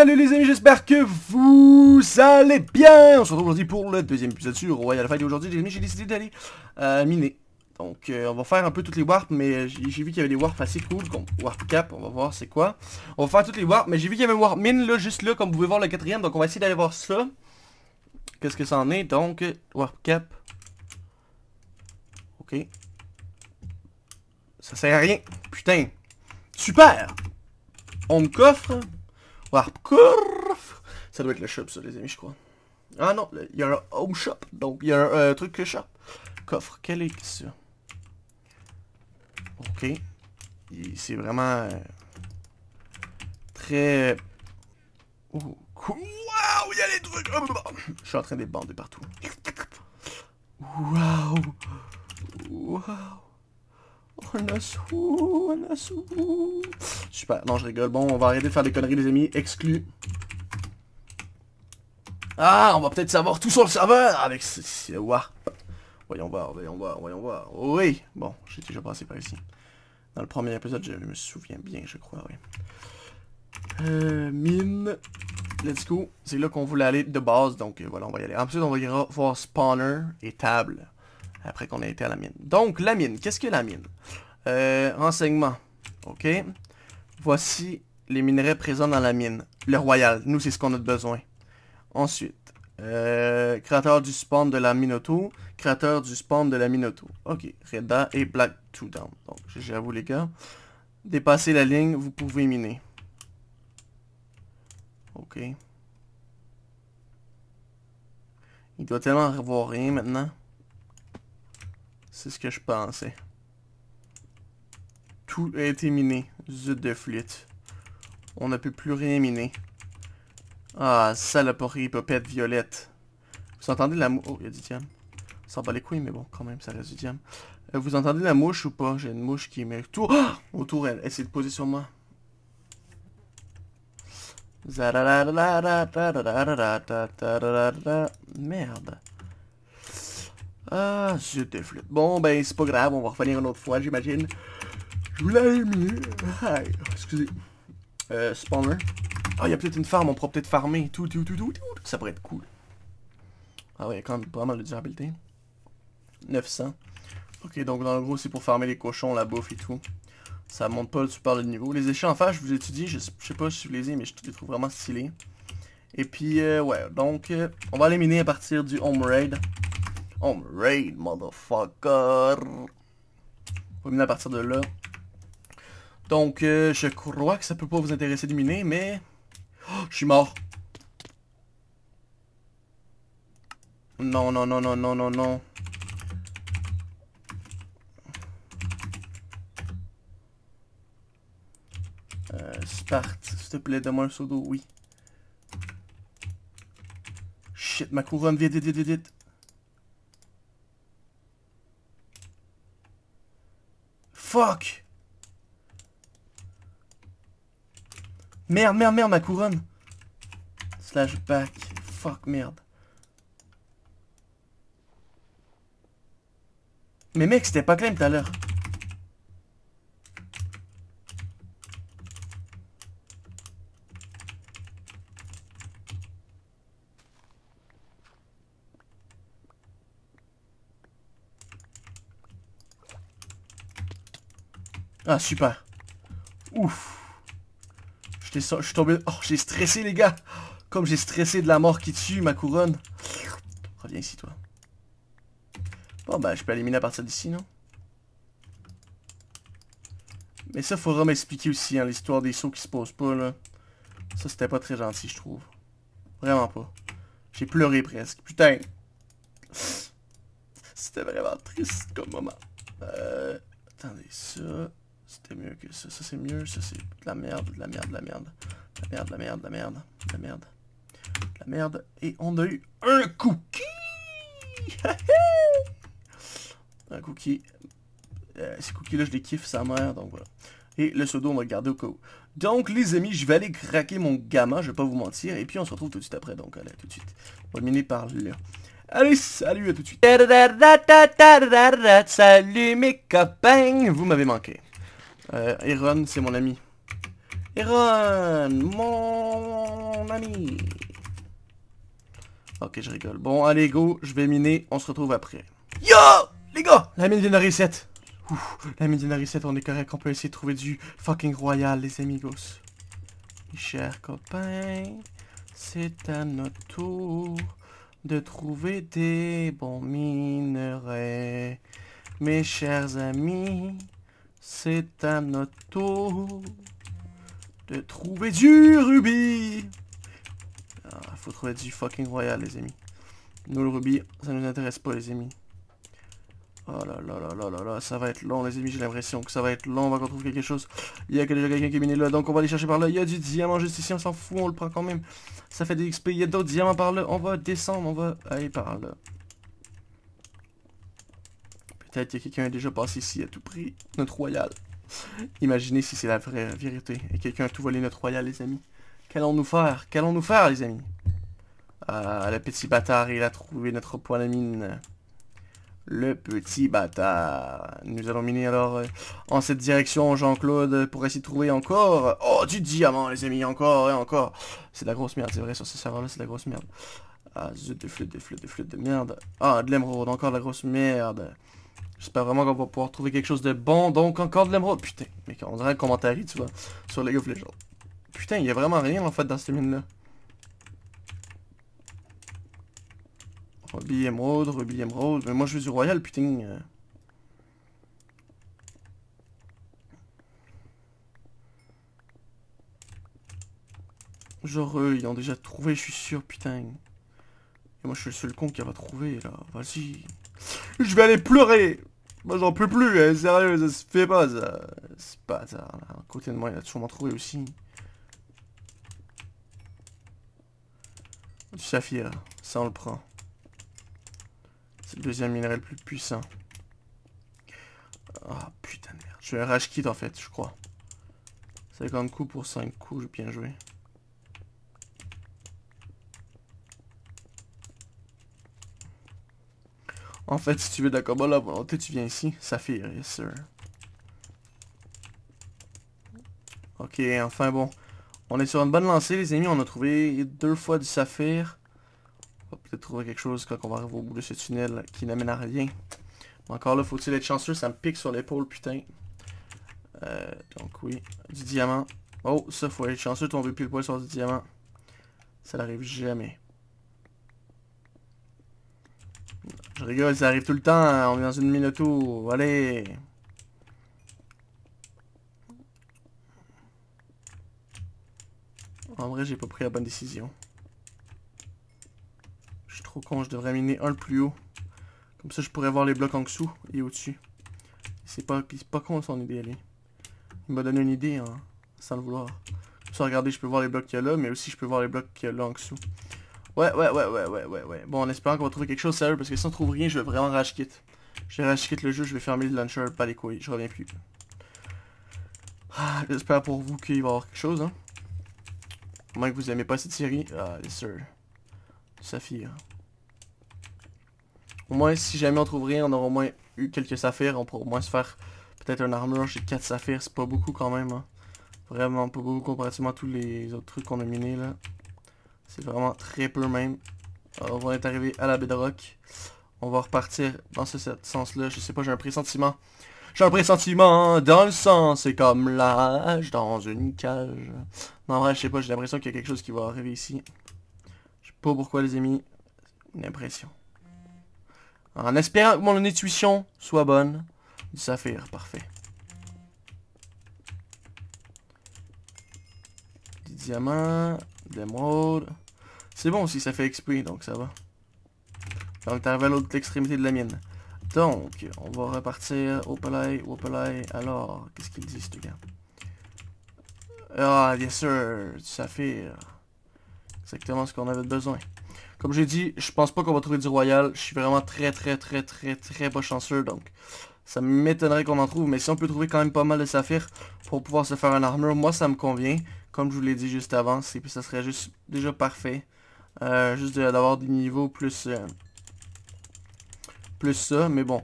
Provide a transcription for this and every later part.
salut les amis, j'espère que vous allez bien On se retrouve aujourd'hui pour le deuxième épisode sur Royal Fight. Aujourd'hui, les amis, j'ai décidé d'aller euh, miner. Donc, euh, on va faire un peu toutes les warps, mais j'ai vu qu'il y avait des warps assez cool. Warp cap, on va voir c'est quoi. On va faire toutes les warps, mais j'ai vu qu'il y avait une warp mine là, juste là, comme vous pouvez voir le quatrième. Donc, on va essayer d'aller voir ça. Qu'est-ce que ça en est Donc, warp cap. Ok. Ça sert à rien. Putain. Super On me coffre ça doit être le shop, ça, les amis, je crois. Ah non, il y a un home shop. Donc, il y a un truc euh, truc shop. Coffre. Quel est ça? Ok. C'est vraiment... Euh, très... Euh, ouh. Waouh, il y a les trucs Je suis en train de bander partout. Waouh Waouh on a sous, on a sous. Super, non je rigole. Bon, on va arrêter de faire des conneries les amis. Exclu. Ah, on va peut-être savoir tout sur le serveur avec ce... Voyons voir, voyons voir, voyons voir. Oui Bon, j'ai déjà passé par ici. Dans le premier épisode, je me souviens bien, je crois, oui. Euh, mine. Let's go. C'est là qu'on voulait aller de base, donc euh, voilà, on va y aller. Ensuite, on va y voir spawner et table. Après qu'on ait été à la mine. Donc, la mine. Qu'est-ce que la mine euh, Renseignement. OK. Voici les minerais présents dans la mine. Le royal. Nous, c'est ce qu'on a besoin. Ensuite. Euh, créateur du spawn de la minoto. Créateur du spawn de la minoto. Ok. Reda et Black 2 Down. Donc, j'avoue les gars. Dépasser la ligne, vous pouvez miner. Ok. Il doit tellement avoir rien maintenant. C'est ce que je pensais. Tout a été miné. Zut de flûte. On ne peut plus rien miner. Ah, saloperie, popette, violette. Vous entendez la mouche... Oh, il y a du diam. Ça bat les couilles, mais bon, quand même, ça reste du diam. Euh, vous entendez la mouche ou pas J'ai une mouche qui me... Tout... Autour, ah! elle essaie de poser sur moi. Merde. Ah, zut de flûte. Bon, ben, c'est pas grave, on va revenir une autre fois, j'imagine. Je voulais l'avais mis. excusez. Euh, spawner. Ah, il y a peut-être une farm, on pourra peut-être farmer. Tout, tout, tout, tout, tout. Ça pourrait être cool. Ah ouais, il quand même pas mal de durabilité. 900. Ok, donc dans le gros, c'est pour farmer les cochons, la bouffe et tout. Ça monte pas super le niveau. Les échants en face, je vous étudie. Je, sais pas si vous les ai, mais je les trouve vraiment stylés. Et puis, euh, ouais, donc, euh, on va miner à partir du home raid. On raid, motherfucker. On va à partir de là. Donc, euh, je crois que ça peut pas vous intéresser de miner, mais... Oh, je suis mort. Non, non, non, non, non, non, non. Euh, Sparte, s'il te plaît, donne-moi un seau oui. Shit, ma couronne, vite, vite, vite, vite. fuck Merde, merde, merde, ma couronne Slash back. Fuck, merde. Mais mec, c'était pas claim tout à l'heure. Ah, super. Ouf. Je suis tombé... Oh, j'ai stressé, les gars. Comme j'ai stressé de la mort qui tue ma couronne. Reviens ici, toi. Bon, ben, je peux éliminer à partir d'ici, non Mais ça, faudra m'expliquer aussi, hein, l'histoire des sauts qui se posent pas, là. Ça, c'était pas très gentil, je trouve. Vraiment pas. J'ai pleuré presque. Putain. C'était vraiment triste comme moment. Euh... Attendez, ça... C'était mieux que ça. Ça, c'est mieux. Ça, c'est de la merde, de la merde, de la merde. De la merde, de la merde, de la merde, de la merde. la merde. Et on a eu un cookie! un cookie. Euh, ces cookies-là, je les kiffe, sa mère, donc voilà. Et le pseudo, on va le garder au cas Donc, les amis, je vais aller craquer mon gamin, je vais pas vous mentir. Et puis, on se retrouve tout de suite après, donc allez, tout de suite. On va miner par là. Allez, salut, à tout de suite. Salut mes copains, vous m'avez manqué. Euh, c'est mon ami. Aaron, mon ami. Ok, je rigole. Bon, allez, go, je vais miner, on se retrouve après. Yo Les gars La mine vient de reset la mine vient de reset, on est correct, on peut essayer de trouver du fucking royal, les amigos. Mes chers copains, c'est à notre tour de trouver des bons minerais. Mes chers amis, c'est à notre tour de trouver du rubis. Ah, faut trouver du fucking royal, les amis. Nous, le rubis, ça nous intéresse pas, les amis. Oh là là là là là là, ça va être long, les amis, j'ai l'impression que ça va être long. On va qu'on trouve quelque chose. Il y a déjà quelqu'un qui est miné là, donc on va aller chercher par là. Il y a du diamant juste ici, on s'en fout, on le prend quand même. Ça fait des XP, il y a d'autres diamants par là. On va descendre, on va aller par là. Peut-être que quelqu'un est déjà passé ici à tout prix notre royal. Imaginez si c'est la vraie vérité et quelqu'un a tout volé notre royal, les amis. Qu'allons-nous faire Qu'allons-nous faire, les amis Ah, le petit bâtard, il a trouvé notre point de mine. Le petit bâtard. Nous allons miner alors euh, en cette direction, Jean-Claude, pour essayer de trouver encore... Oh, du diamant, les amis, encore et encore. C'est de la grosse merde, c'est vrai, sur ce serveur-là, c'est de la grosse merde. Ah, zut, de flûte, de flûte, de flûte, de merde. Ah, de l'émeraude, encore de la grosse merde. J'espère vraiment qu'on va pouvoir trouver quelque chose de bon. Donc, encore de l'émeraude. Putain, mais on dirait un commentaire, tu vois, sur League of Legends. Putain, il y a vraiment rien, en fait, dans cette mine-là. Ruby émeraude, Ruby, émeraude. Mais moi, je veux du royal, putain. Euh. Genre, eux, ils ont déjà trouvé, je suis sûr, putain. Et moi, je suis le seul con qui va trouver, là. Vas-y. Je vais aller pleurer Moi j'en peux plus, hein, sérieux, ça se fait pas ça. C'est pas là. À côté de moi, il a sûrement trouvé aussi. Du saphir, ça on le prend. C'est le deuxième minerai le plus puissant. Oh putain de merde. Je vais un kit en fait, je crois. 50 coups pour 5 coups, j'ai bien joué. En fait, si tu veux de la volonté, tu viens ici. Saphir, yes sir. Ok, enfin bon. On est sur une bonne lancée, les amis. On a trouvé deux fois du saphir. On va peut-être trouver quelque chose quand on va arriver au bout de ce tunnel qui n'amène à rien. encore là, faut-il être chanceux, ça me pique sur l'épaule, putain. Euh, donc oui, du diamant. Oh, ça, faut être chanceux, plus le poil sur du diamant. Ça n'arrive jamais. Je rigole, ça arrive tout le temps. Hein, on est dans une tout. Allez. En vrai, j'ai pas pris la bonne décision. Je suis trop con. Je devrais miner un le plus haut. Comme ça, je pourrais voir les blocs en dessous et au-dessus. C'est pas, pas con son idée, Il m'a donné une idée hein, sans le vouloir. Comme ça, regardez, je peux voir les blocs qu'il y a là, mais aussi je peux voir les blocs qu'il y a là en dessous. Ouais, ouais, ouais, ouais, ouais, ouais, ouais. Bon, on espère qu'on va trouver quelque chose sérieux, parce que si on trouve rien, je vais vraiment rage Je rage quitte le jeu, je vais fermer le launcher, pas les couilles, je reviens plus. Ah, j'espère pour vous qu'il va y avoir quelque chose, hein. Au moins que vous aimez pas cette série. Ah, les sœurs. Saphir. Au moins, si jamais on trouve rien, on aura au moins eu quelques saphirs. On pourra au moins se faire peut-être un armure. J'ai 4 saphirs, c'est pas beaucoup quand même. Hein. Vraiment pas beaucoup comparativement à tous les autres trucs qu'on a minés là. C'est vraiment très peu même. Euh, on va être arrivé à la bedrock. On va repartir dans ce, sens-là. Je sais pas, j'ai un pressentiment. J'ai un pressentiment dans le sens, C'est comme l'âge dans une cage. Non, en vrai, je sais pas, j'ai l'impression qu'il y a quelque chose qui va arriver ici. Je sais pas pourquoi, les amis. Une impression. En espérant que mon intuition soit bonne. Du saphir, parfait. Des diamants d'émeraude. C'est bon si ça fait XP, donc ça va. Donc t'arrives à l'autre extrémité de la mine. Donc, on va repartir. au au palais Alors, qu'est-ce qu'il existe ce gars Ah, bien sûr, du saphir. Exactement ce qu'on avait besoin. Comme j'ai dit, je pense pas qu'on va trouver du royal. Je suis vraiment très, très, très, très, très pas chanceux, donc... Ça m'étonnerait qu'on en trouve, mais si on peut trouver quand même pas mal de saphir pour pouvoir se faire un armure, moi ça me convient. Comme je vous l'ai dit juste avant, c'est ça serait juste déjà parfait. Euh, juste d'avoir des niveaux plus... Euh, plus ça, mais bon.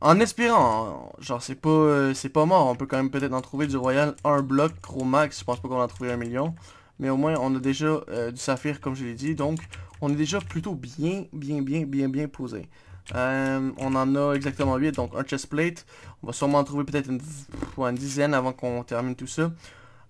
En espérant, genre c'est pas euh, c'est pas mort, on peut quand même peut-être en trouver du Royal, un bloc, gros max, je pense pas qu'on en trouver un million. Mais au moins on a déjà du saphir comme je l'ai dit, donc on est déjà plutôt bien, bien, bien, bien, bien posé. on en a exactement 8, donc un chest plate. On va sûrement en trouver peut-être une, dizaine avant qu'on termine tout ça.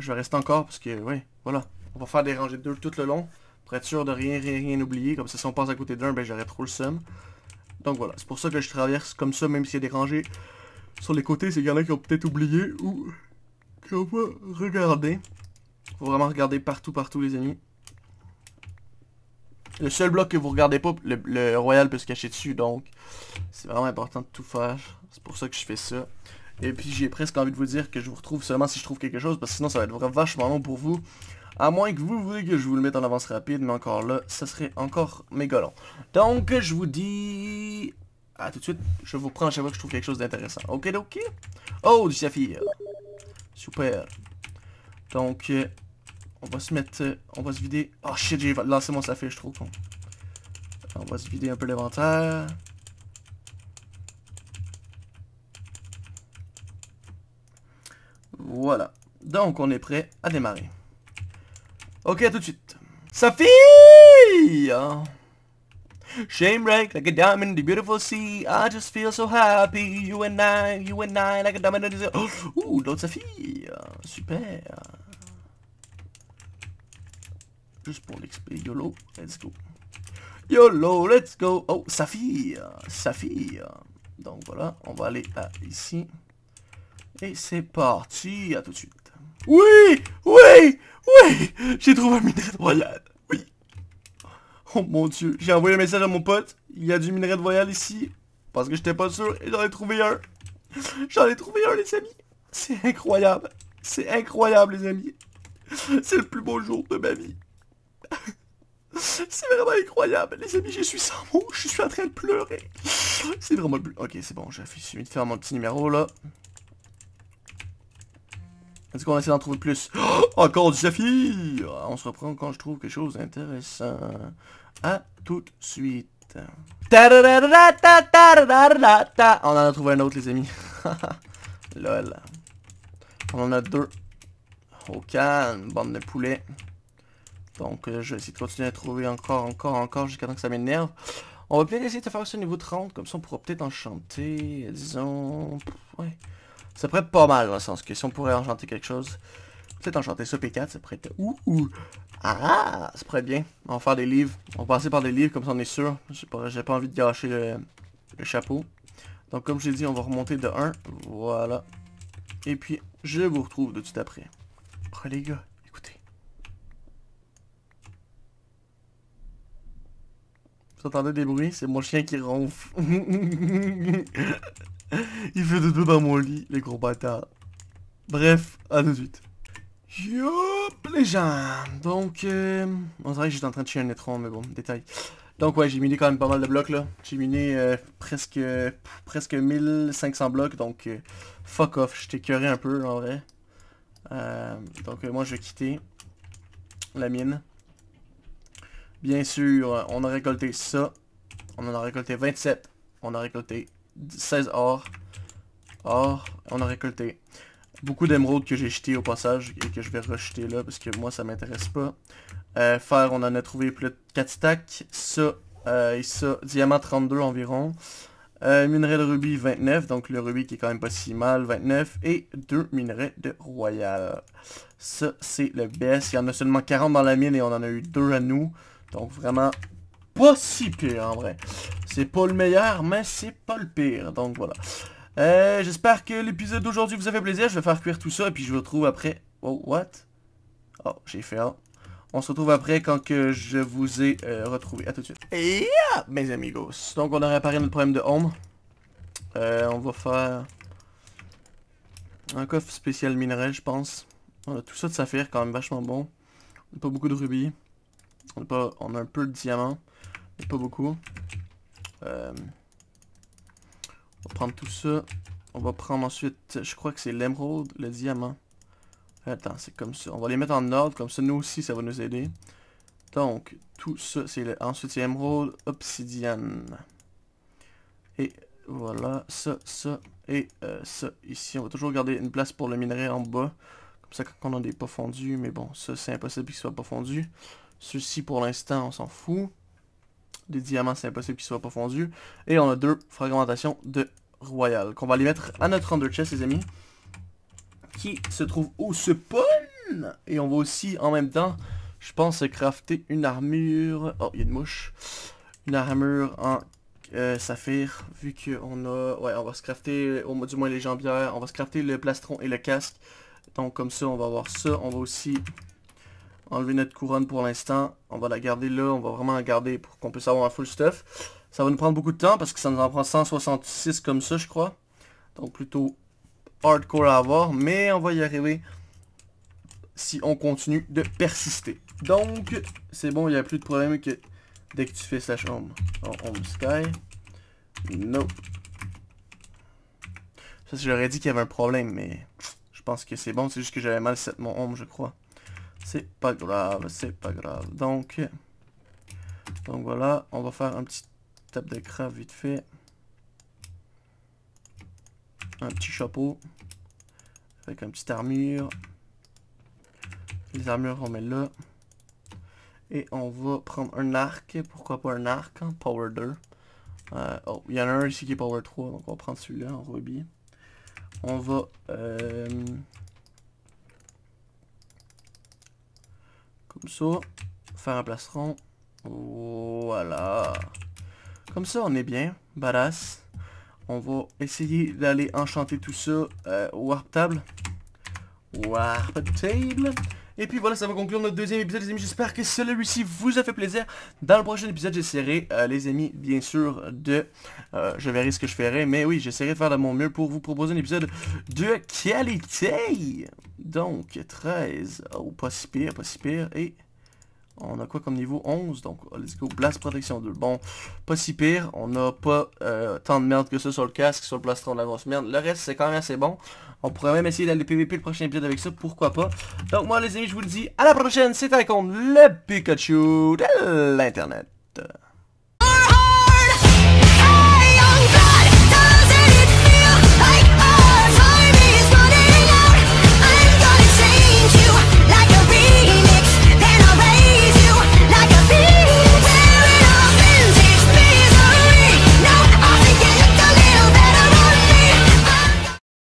Je vais rester encore parce que, oui, voilà. On va faire des rangées de deux tout le long pour être sûr de rien, rien, rien oublier. Comme ça, si on passe à côté d'un, ben j'aurais trop le seum. Donc voilà, c'est pour ça que je traverse comme ça, même s'il y a des rangées sur les côtés. C'est qu'il y en a qui ont peut-être oublié ou qui n'ont pas regardé. Faut vraiment regarder partout, partout, les amis. Le seul bloc que vous regardez pas, le, le royal peut se cacher dessus, donc c'est vraiment important de tout faire. C'est pour ça que je fais ça. Et puis j'ai presque envie de vous dire que je vous retrouve seulement si je trouve quelque chose, parce que sinon ça va être vachement long pour vous. À moins que vous voulez que je vous le mette en avance rapide, mais encore là, ça serait encore méga Donc je vous dis... à tout de suite, je vous prends à chaque fois que je trouve quelque chose d'intéressant. Ok, ok. Oh, du saphir. Super. Donc, euh, on va se mettre... Euh, on va se vider... Oh shit, j'ai lancé mon saphir, je trouve con. On va se vider un peu l'inventaire. Voilà. Donc, on est prêt à démarrer. Ok, à tout de suite. Safi. Shame break like a diamond in the beautiful sea. I just feel so happy. You and I, you and I, like a diamond in the sea. Ouh, d'autres Safi Super. Juste pour l'XP. YOLO, let's go. YOLO, let's go. Oh, Safi. Safi Donc voilà, on va aller à ici. Et c'est parti, à tout de suite. Oui Oui Oui J'ai trouvé un minerai de royal. Oui. Oh mon dieu. J'ai envoyé un message à mon pote. Il y a du minerai de royal ici. Parce que j'étais pas sûr. Et j'en ai trouvé un. J'en ai trouvé un, les amis. C'est incroyable. C'est incroyable, les amis. C'est le plus beau jour de ma vie. C'est vraiment incroyable. Les amis, je suis sans mots. Je suis en train de pleurer. C'est vraiment le Ok, c'est bon. J'ai fini de faire mon petit numéro, là. Est-ce qu'on va essayer d'en trouver plus oh, Encore du saphir! On se reprend quand je trouve quelque chose d'intéressant. A tout de suite. On en a trouvé un autre, les amis. Lol. On en a deux. Au calme, bande de poulets. Donc, euh, je vais essayer de continuer à trouver encore, encore, encore, jusqu'à temps que ça m'énerve. On va peut-être essayer de faire ça au niveau 30, comme ça on pourra peut-être enchanter, disons... Ouais. Ça prête pas mal dans le sens que si on pourrait enchanter quelque chose, peut-être enchanter ce P4, ça pourrait être... Ouh, ouh. Ah, ça pourrait bien. On va faire des livres. On va passer par des livres comme ça on est sûr. J'ai pas, envie de gâcher le, chapeau. Donc comme j'ai dit, on va remonter de 1. Voilà. Et puis, je vous retrouve de tout après. Oh les gars, écoutez. Vous entendez des bruits C'est mon chien qui ronfle. Il fait de tout dans mon lit, les gros bâtards. Bref, à de suite. Yup les gens Donc, euh, on dirait que j'étais en train de chier un étron, mais bon, détail. Donc ouais, j'ai miné quand même pas mal de blocs là. J'ai miné euh, presque euh, presque 1500 blocs, donc euh, fuck off, j'étais curé un peu en vrai. donc moi je vais quitter la mine. Bien sûr, on a récolté ça. On en a récolté 27. On a récolté 16 or. Or, on a récolté beaucoup d'émeraudes que j'ai jetées au passage et que je vais rejeter là parce que moi ça m'intéresse pas. Euh, fer, on en a trouvé plus de 4 stacks. Ça euh, et ça, diamant 32 environ. Euh, minerai de rubis 29, donc le rubis qui est quand même pas si mal, 29. Et 2 minerais de royal. Ça, c'est le best. Il y en a seulement 40 dans la mine et on en a eu 2 à nous. Donc vraiment pas si pire en vrai. C'est pas le meilleur, mais c'est pas le pire. Donc voilà. Euh, j'espère que l'épisode d'aujourd'hui vous a fait plaisir. Je vais faire cuire tout ça et puis je vous retrouve après... Oh, what? Oh, j'ai fait un... On se retrouve après quand que je vous ai euh, retrouvé. A tout de suite. Et mes amigos. Donc on a réparé notre problème de home. Euh, on va faire... Un coffre spécial minerai, je pense. On a tout ça de saphir, quand même vachement bon. pas beaucoup de rubis. On pas... on a un peu de diamant. Pas beaucoup. Euh, on va prendre tout ça. On va prendre ensuite, je crois que c'est l'émeraude, le diamant. Attends, c'est comme ça. On va les mettre en ordre, comme ça, nous aussi, ça va nous aider. Donc, tout ça, c'est Ensuite, c'est émeraude, Obsidienne. Et voilà, ça, ça, et euh, ça, ici. On va toujours garder une place pour le minerai en bas. Comme ça, quand on a des pas fondus, mais bon, ça, c'est impossible qu'il soit pas fondu. Ceci, pour l'instant, on s'en fout des diamants, c'est impossible qu'ils soient pas fondus. Et on a deux fragmentations de royal, qu'on va les mettre à notre under chest, les amis, qui se trouve au spawn. Et on va aussi, en même temps, je pense, crafter une armure... Oh, il y a une mouche. Une armure en euh, saphir, vu qu'on a... Ouais, on va se crafter, au, du moins les jambières, on va se crafter le plastron et le casque. Donc comme ça, on va avoir ça. On va aussi Enlever notre couronne pour l'instant. On va la garder là. On va vraiment la garder pour qu'on puisse avoir un full stuff. Ça va nous prendre beaucoup de temps parce que ça nous en prend 166 comme ça, je crois. Donc plutôt hardcore à avoir. Mais on va y arriver si on continue de persister. Donc, c'est bon, il n'y a plus de problème que dès que tu fais slash home. Oh, home sky. No. Ça, j'aurais dit qu'il y avait un problème, mais je pense que c'est bon. C'est juste que j'avais mal set mon home, je crois. C'est pas grave, c'est pas grave. Donc, donc voilà, on va faire un petit tape d'écran vite fait. Un petit chapeau. Avec un petit armure. Les armures, on met là. Et on va prendre un arc. Pourquoi pas un arc hein? Power 2. Euh, oh, il y en a un ici qui est Power 3. Donc on va prendre celui-là en rubis. On va... Euh, Comme ça. Faire un plastron. Voilà. Comme ça, on est bien. Badass. On va essayer d'aller enchanter tout ça euh, Warp Table. Warp Table. Et puis voilà, ça va conclure notre deuxième épisode, les amis. J'espère que celui-ci vous a fait plaisir. Dans le prochain épisode, j'essaierai, euh, les amis, bien sûr, de... Euh, je verrai ce que je ferai, mais oui, j'essaierai de faire de mon mieux pour vous proposer un épisode de qualité. Donc, 13. Oh, pas si pire, pas si pire. Et... On a quoi comme niveau 11 Donc, let's go. Blast Protection 2. Bon, pas si pire. On n'a pas euh, tant de merde que ça sur le casque, sur le plastron de la grosse merde. Le reste, c'est quand même assez bon. On pourrait même essayer d'aller PVP le prochain épisode avec ça. Pourquoi pas Donc, moi, les amis, je vous le dis. À la prochaine. C'est un le Pikachu de l'Internet.